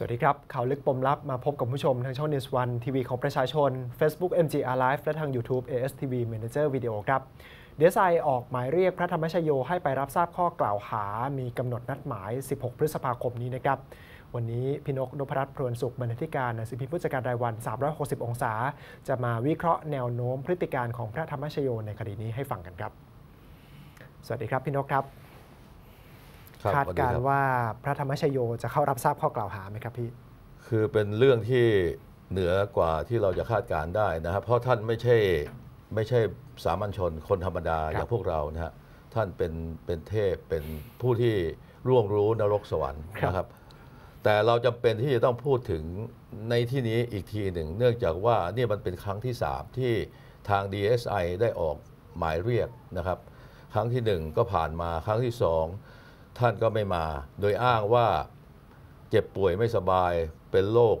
สวัสดีครับข่าวลึกปมลับมาพบกับผู้ชมทางช่อง News วันทีวีของประชาชน Facebook MGR Live และทาง YouTube ASTV Manager Video ครับ เดายออกหมายเรียกพระธรรมชโยให้ไปรับทราบข้อกล่าวหา มีกำหนดนัดหมาย 16 พฤษภาคมนี้นะครับ วันนี้พินกนพรัตน์พรวนสุขบรรณาธิการสิพิพิจการรายวัน 360 องศา จะมาวิเคราะห์แนวโน้มพฤติการของพระธรรมชโยในคดีนี้ให้ฟังกันครับ สวัสดีครับพินกครับคาดการว่าพระธรรมชโยจะเข้ารับทราบข้อกล่าวหาไหมครับพี่ คือเป็นเรื่องที่เหนือกว่าที่เราจะคาดการได้นะครับ เพราะท่านไม่ใช่ไม่ใช่สามัญชนคนธรรมดาอย่างพวกเรานะฮะท่านเป็นเป็นเทพเป็นผู้ที่ร่วงรู้นรกสวรรค์นะครับ แต่เราจำเป็นที่จะต้องพูดถึงในที่นี้อีกทีหนึ่งเนื่องจากว่านี่มันเป็นครั้งที่ 3 ที่ทาง DSI ได้ออกหมายเรียกนะครับ ครั้งที่1ก็ผ่านมาครั้งที่2ท่านก็ไม่มา โดยอ้างว่าเจ็บป่วยไม่สบายเป็นโรค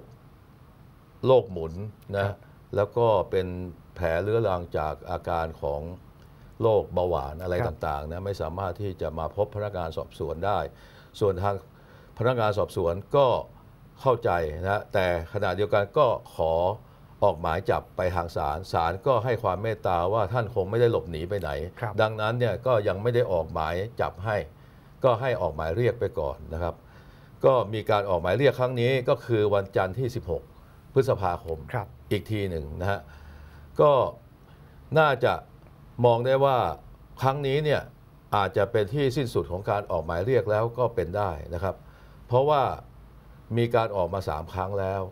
โรคหมุนนะแล้วก็เป็นแผลเรื้อรังจากอาการของโรคเบาหวานอะไรต่างๆนะไม่สามารถที่จะมาพบพนักงานสอบสวนได้ ส่วนทางพนักงานสอบสวนก็เข้าใจนะแต่ขณะเดียวกันก็ขอออกหมายจับไปทางศาลศาลก็ให้ความเมตตาว่าท่านคงไม่ได้หลบหนีไปไหน ดังนั้นเนี่ยก็ยังไม่ได้ออกหมายจับให้ก็ให้ออกหมายเรียกไปก่อนนะครับ ก็มีการออกหมายเรียกครั้งนี้ก็คือวันจันทร์ที่ 16 พฤษภาคมคอีกทีหนึ่งนะฮะก็น่าจะมองได้ว่าครั้งนี้เนี่ยอาจจะเป็นที่สิ้นสุดของการออกหมายเรียกแล้วก็เป็นได้นะครับ เพราะว่ามีการออกมาสามครั้งแล้ว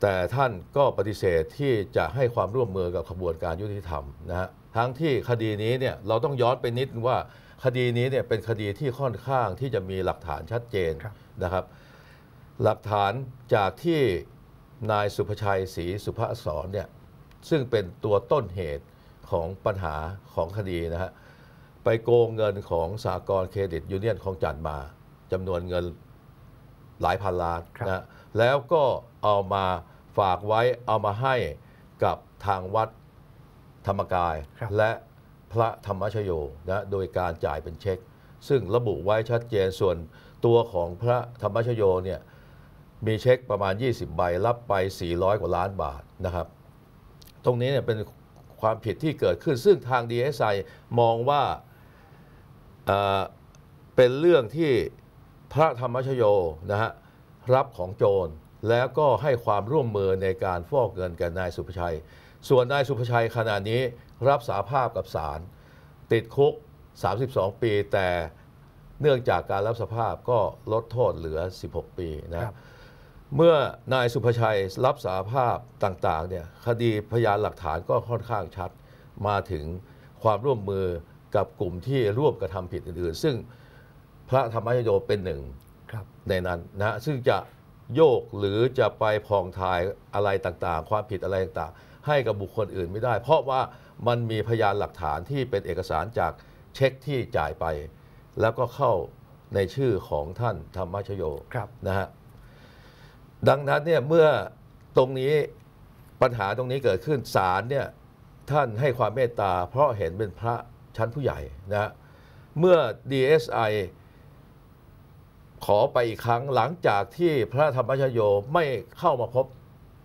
แต่ท่านก็ปฏิเสธที่จะให้ความร่วมมือกับขบวนการยุติธรรมนะฮะทั้งที่คดีนี้เนี่ยเราต้องย้อนไปนิดว่าคดีนี้เนี่ยเป็นคดีที่ค่อนข้างที่จะมีหลักฐานชัดเจนนะครับ หลักฐานจากที่นายสุภชัยศรีสุภาศรเนี่ยซึ่งเป็นตัวต้นเหตุของปัญหาของคดีนะฮะไปโกงเงินของสากลเครดิตยูเนียนของจันมาจำนวนเงินหลายพันล้านนะแล้วก็เอามาฝากไว้เอามาให้กับทางวัดธรรมกายและพระธรรมชโยนะโดยการจ่ายเป็นเช็ค ซึ่งระบุไว้ชัดเจนส่วนตัวของพระธรรมชโยเนี่ยมีเช็คประมาณ 20 ใบรับไป 400 กว่าล้านบาทนะครับตรงนี้เนี่ยเป็นความผิดที่เกิดขึ้นซึ่งทาง DSI มองว่าเป็นเรื่องที่พระธรรมชโยนะฮะรับของโจรแล้วก็ให้ความร่วมมือในการฟอกเงินกับนายสุภชัยส่วนนายสุภชัยขณะนี้รับสาภาพกับศาลติดคุก 32 ปี แต่เนื่องจากการรับสภาพก็ลดโทษเหลือ 16 ปีนะเมื่อนายสุภชัยรับสาภาพต่างๆเนี่ยคดีพยานหลักฐานก็ค่อนข้างชัดมาถึงความร่วมมือกับกลุ่มที่ร่วมกระทำผิดอื่นๆ ซึ่งพระธรรมยโยเป็นหนึ่งในนั้นนะซึ่งจะโยกหรือจะไปพองทายอะไรต่างๆ ความผิดอะไรต่างให้กับบุคคลอื่นไม่ได้ เพราะว่ามันมีพยานหลักฐานที่เป็นเอกสารจากเช็คที่จ่ายไป แล้วก็เข้าในชื่อของท่านธรรมชโยนะฮะดังนั้นเนี่ยเมื่อตรงนี้ปัญหาตรงนี้เกิดขึ้นศาลเนี่ยท่านให้ความเมตตา เพราะเห็นเป็นพระชั้นผู้ใหญ่นะเมื่อ DSI ขอไปอีกครั้งหลังจากที่พระธรรมชโยไม่เข้ามาพบ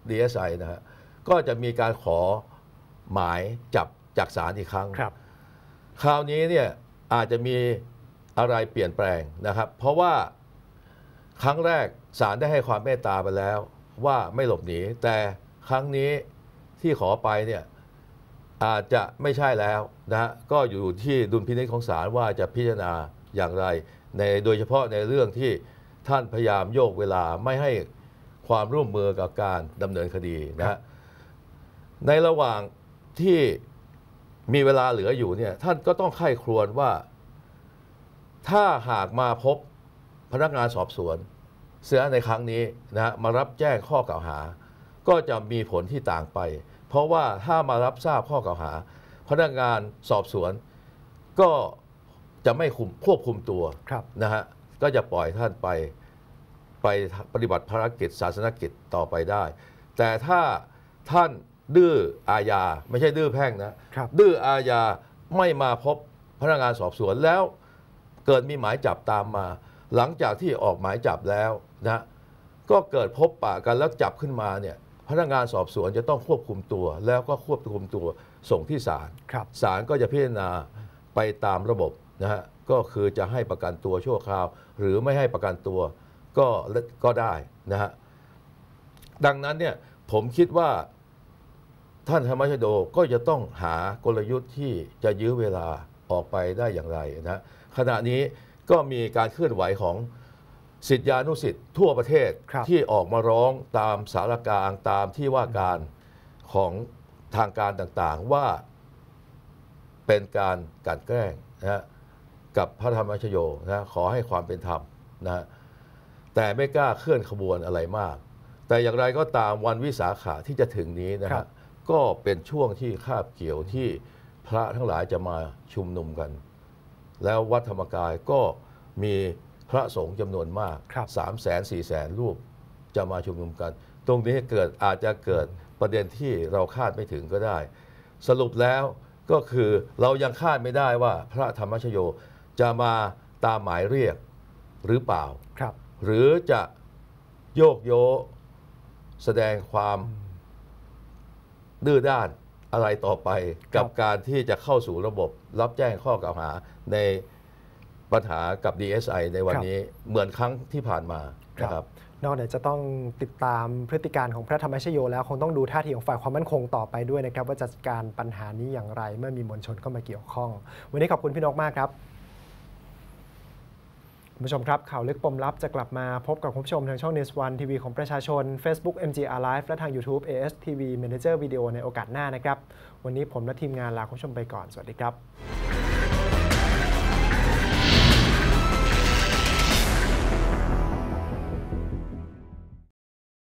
DSI นะฮะก็จะมีการขอหมายจับจากศาลอีกครั้ง ครับ คราวนี้เนี่ยอาจจะมีอะไรเปลี่ยนแปลงนะครับ เพราะว่าครั้งแรกศาลได้ให้ความเมตตาไปแล้วว่าไม่หลบหนี แต่ครั้งนี้ที่ขอไปเนี่ยอาจจะไม่ใช่แล้วนะ ก็อยู่ที่ดุลพินิจของศาลว่าจะพิจารณาอย่างไร ในโดยเฉพาะในเรื่องที่ท่านพยายามโยกเวลาไม่ให้ความร่วมมือกับการดำเนินคดีนะครับในระหว่างที่มีเวลาเหลืออยู่เนี่ยท่านก็ต้องไข้ครวญว่า ถ้าหากมาพบพนักงานสอบสวนเสียในครั้งนี้ นะมารับแจ้งข้อกล่าวหา ก็จะมีผลที่ต่างไป เพราะว่าถ้ามารับทราบข้อกล่าวหาพนักงานสอบสวนก็จะไม่คุมควบคุมตัวนะฮะก็จะปล่อยท่านไปไปปฏิบัติภารกิจ ศาสนกิจต่อไปได้ แต่ถ้าท่านดื้ออาญาไม่ใช่ดื้อแพ่งนะ ดื้ออาญาไม่มาพบพนักงานสอบสวนแล้ว เกิดมีหมายจับตามมา หลังจากที่ออกหมายจับแล้วนะก็เกิดพบปะกันแล้วจับขึ้นมาเนี่ยพนักงานสอบสวนจะต้องควบคุมตัว แล้วก็ควบคุมตัวส่งที่ศาลศาลก็จะพิจารณาไปตามระบบนะฮะก็คือจะให้ประกันตัวชั่วคราว หรือไม่ให้ประกันตัวก็ก็ได้นะฮะดังนั้นเนี่ยผมคิดว่าท่านธรรมชโดก็จะต้องหากลยุทธ์ที่จะยื้อเวลาออกไปได้อย่างไรนะขณะนี้ก็มีการเคลื่อนไหวของสิทธิานุสิทธิ์ทั่วประเทศ ที่ออกมาร้องตามสารกลางตามที่ว่าการของทางการต่างๆว่าเป็นการกันแกล้งนะกับพระธรรมชโยนะขอให้ความเป็นธรรมนะแต่ไม่กล้าเคลื่อนขบวนอะไรมาก แต่อย่างไรก็ตามวันวิสาขาที่จะถึงนี้นะครับก็เป็นช่วงที่คาบเกี่ยวที่พระทั้งหลายจะมาชุมนุมกัน แล้ววัดธรรมกายก็มีพระสงฆ์จำนวนมาก สามแสนสี่แสนรูปจะมาชุมนุมกัน ตรงนี้เกิดอาจจะเกิดประเด็นที่เราคาดไม่ถึงก็ได้ สรุปแล้วก็คือเรายังคาดไม่ได้ว่าพระธรรมชโยจะมาตามหมายเรียกหรือเปล่าครับ หรือจะโยกโยแสดงความดื้อด้านอะไรต่อไปกับการที่จะเข้าสู่ระบบรับแจ้งข้อกล่าวหาในปัญหากับ DSI ในวันนี้เหมือนครั้งที่ผ่านมาครับนอกจากจะต้องติดตามพฤติการของพระธรรมชโย แล้ว คงต้องดูท่าทีของฝ่ายความมั่นคงต่อไปด้วยนะครับ ว่าจัดการปัญหานี้อย่างไรเมื่อมีมวลชนเข้ามาเกี่ยวข้องวันนี้ขอบคุณพี่นกมากครับคุณผู้ชมครับข่าวลึกปมลับจะกลับมาพบกับคุณผู้ชมทางช่อง News One ทีวีของประชาชน Facebook MGR Live และทาง YouTube AS TV Manager Video ในโอกาสหน้านะครับ วันนี้ผมและทีมงานลาคุณผู้ชมไปก่อนสวัสดีครับ